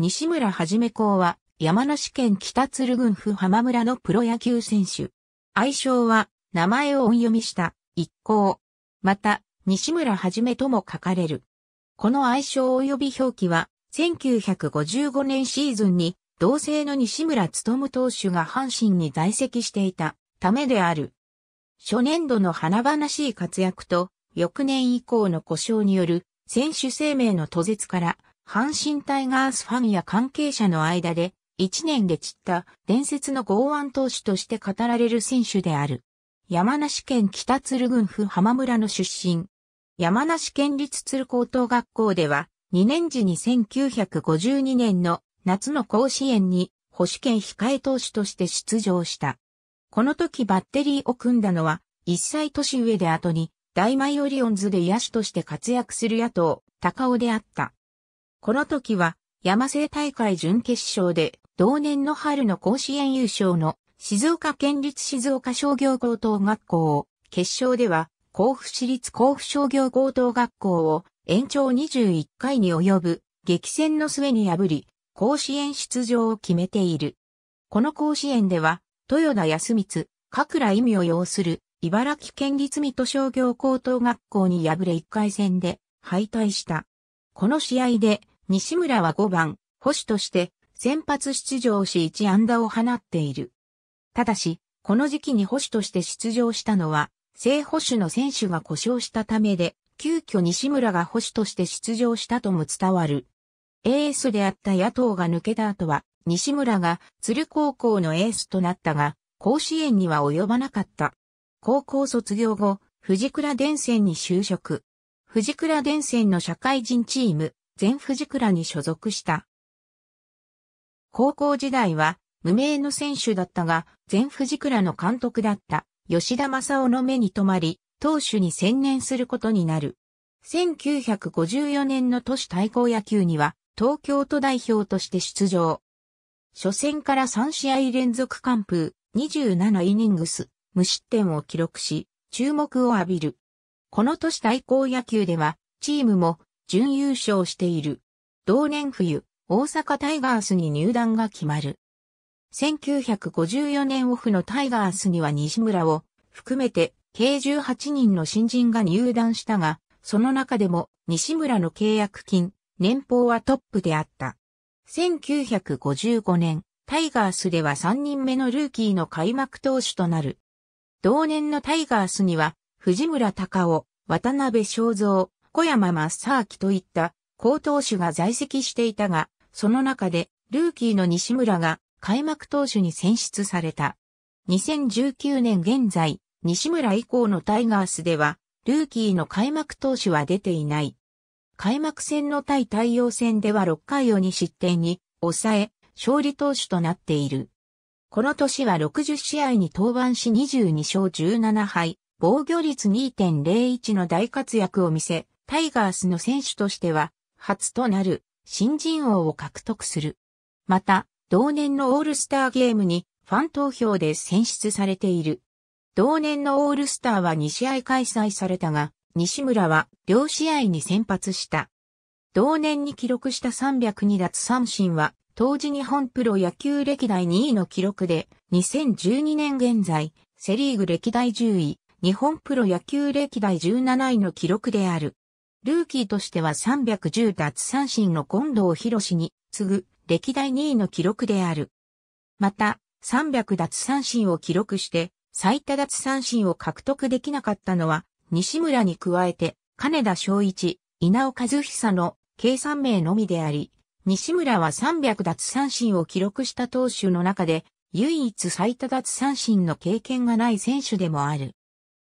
西村はじめ公は、山梨県北鶴郡府浜村のプロ野球選手。愛称は、名前を音読みした、一行。また、西村はじめとも書かれる。この愛称及び表記は、1955年シーズンに、同姓の西村勤投手が阪神に在籍していたためである。初年度の華々しい活躍と、翌年以降の故障による選手生命の途絶から、阪神タイガースファンや関係者の間で、一年で散った伝説の剛腕投手として語られる選手である。山梨県北鶴郡府浜村の出身。山梨県立鶴高等学校では、2年時に1952年の夏の甲子園に保守県控え投手として出場した。この時バッテリーを組んだのは、1歳年上で後に、大イオリオンズで野手として活躍する野党、高尾であった。この時は山瀬大会準決勝で同年の春の甲子園優勝の静岡県立静岡商業高等学校を、決勝では甲府市立甲府商業高等学校を延長21回に及ぶ激戦の末に破り、甲子園出場を決めている。この甲子園では、豊田康光、各良意味を要する茨城県立水戸商業高等学校に敗れ1回戦で敗退した。この試合で、西村は5番、捕手として、先発出場し1安打を放っている。ただし、この時期に捕手として出場したのは、正保守の選手が故障したためで、急遽西村が捕手として出場したとも伝わる。エースであった野党が抜けた後は、西村が鶴高校のエースとなったが、甲子園には及ばなかった。高校卒業後、藤倉電線に就職。藤倉伝線の社会人チーム、全藤倉に所属した。高校時代は無名の選手だったが、全藤倉の監督だった吉田正夫の目に留まり、投手に専念することになる。1954年の都市対抗野球には、東京都代表として出場。初戦から3試合連続完封、27イニングス、無失点を記録し、注目を浴びる。この年対抗野球では、チームも準優勝している。同年冬、大阪タイガースに入団が決まる。1954年オフのタイガースには西村を含めて計18人の新人が入団したが、その中でも西村の契約金、年俸はトップであった。1955年、タイガースでは3人目のルーキーの開幕投手となる。同年のタイガースには藤村隆夫、渡辺正三、小山正明といった高投手が在籍していたが、その中でルーキーの西村が開幕投手に選出された。2019年現在、西村以降のタイガースでは、ルーキーの開幕投手は出ていない。開幕戦の対対応戦では6回を2失点に抑え、勝利投手となっている。この年は60試合に登板し22勝17敗、防御率2.01の大活躍を見せ、タイガースの選手としては、初となる新人王を獲得する。また、同年のオールスターゲームにファン投票で選出されている。同年のオールスターは2試合開催されたが、西村は両試合に先発した。同年に記録した302奪三振は、当時日本プロ野球歴代2位の記録で、2012年現在、セリーグ歴代10位、日本プロ野球歴代17位の記録である。ルーキーとしては310奪三振の近藤博士に次ぐ歴代2位の記録である。また、300奪三振を記録して最多奪三振を獲得できなかったのは西村に加えて金田昭一、稲尾和久の計算名のみであり、西村は300奪三振を記録した投手の中で唯一最多奪三振の経験がない選手でもある。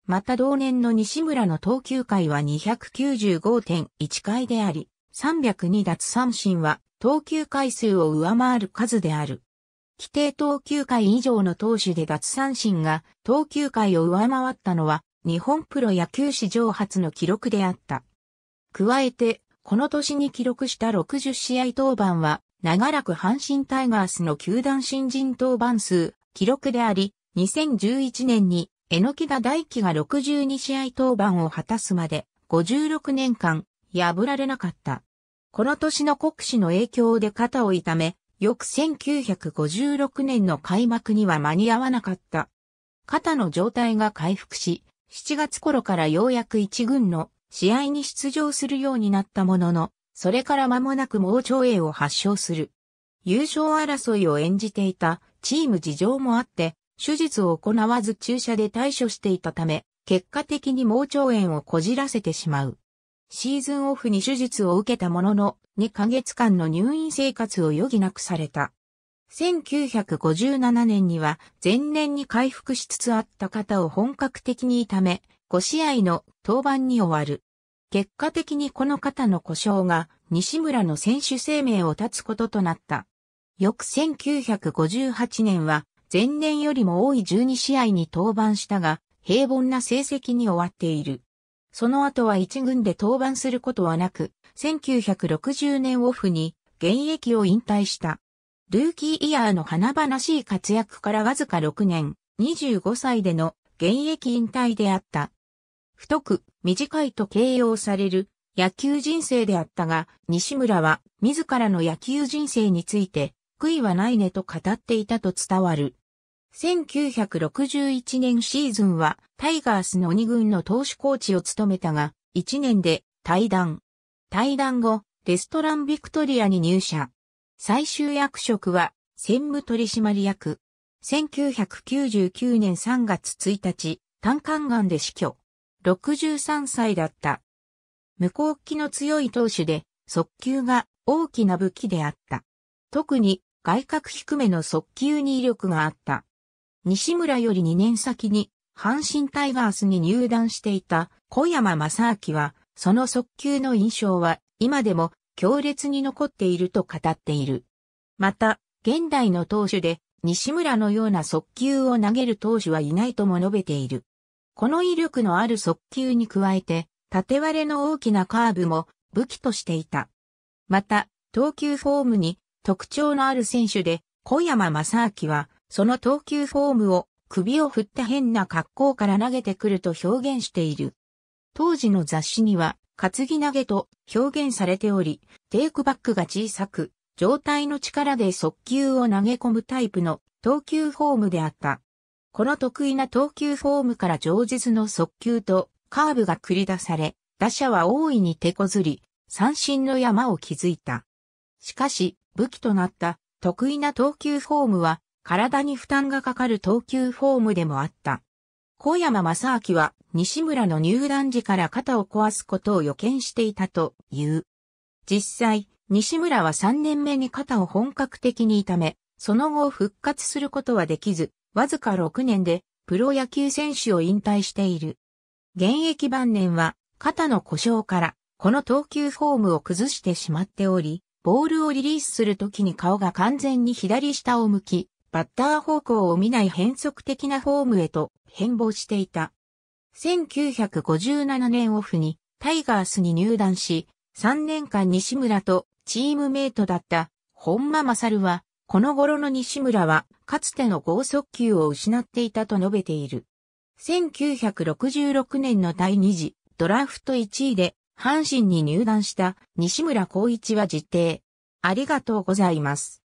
また同年の西村の投球回は295.1回であり、302奪三振は投球回数を上回る数である。規定投球回以上の投手で奪三振が投球回を上回ったのは日本プロ野球史上初の記録であった。加えて、この年に記録した60試合登板は、長らく阪神タイガースの球団新人登板数記録であり、2011年に榎だ大輝が62試合登板を果たすまで56年間破られなかった。この年の国史の影響で肩を痛め、翌1956年の開幕には間に合わなかった。肩の状態が回復し、7月頃からようやく一軍の試合に出場するようになったものの、それから間もなく盲腸炎を発症する。優勝争いを演じていたチーム事情もあって、手術を行わず注射で対処していたため、結果的に盲腸炎をこじらせてしまう。シーズンオフに手術を受けたものの、2ヶ月間の入院生活を余儀なくされた。1957年には前年に回復しつつあった方を本格的に痛め、5試合の登板に終わる。結果的にこの方の故障が西村の選手生命を絶つこととなった。翌1958年は前年よりも多い12試合に登板したが、平凡な成績に終わっている。その後は一軍で登板することはなく、1960年オフに現役を引退した。ルーキーイヤーの華々しい活躍からわずか6年、25歳での現役引退であった。太く、短いと形容される野球人生であったが、西村は自らの野球人生について悔いはないねと語っていたと伝わる。1961年シーズンはタイガースの2軍の投手コーチを務めたが、1年で退団。退団後、レストランビクトリアに入社。最終役職は専務取締役。1999年3月1日、胆管岩で死去。63歳だった。向こう気の強い投手で、速球が大きな武器であった。特に外角低めの速球に威力があった。西村より2年先に阪神タイガースに入団していた小山正明は、その速球の印象は今でも強烈に残っていると語っている。また、現代の投手で西村のような速球を投げる投手はいないとも述べている。この威力のある速球に加えて、縦割れの大きなカーブも武器としていた。また、投球フォームに特徴のある選手で、小山正明は、その投球フォームを首を振った変な格好から投げてくると表現している。当時の雑誌には、担ぎ投げと表現されており、テイクバックが小さく、上体の力で速球を投げ込むタイプの投球フォームであった。この得意な投球フォームから上舌の速球とカーブが繰り出され、打者は大いに手こずり、三振の山を築いた。しかし、武器となった得意な投球フォームは体に負担がかかる投球フォームでもあった。小山正明は西村の入団時から肩を壊すことを予見していたという。実際、西村は3年目に肩を本格的に痛め、その後復活することはできず、わずか6年でプロ野球選手を引退している。現役晩年は肩の故障からこの投球フォームを崩してしまっており、ボールをリリースするときに顔が完全に左下を向き、バッター方向を見ない変則的なフォームへと変貌していた。1957年オフにタイガースに入団し、3年間西村とチームメイトだった本間勝は、この頃の西村はかつての剛速球を失っていたと述べている。1966年の第2次ドラフト1位で阪神に入団した西村光一は実定。ありがとうございます。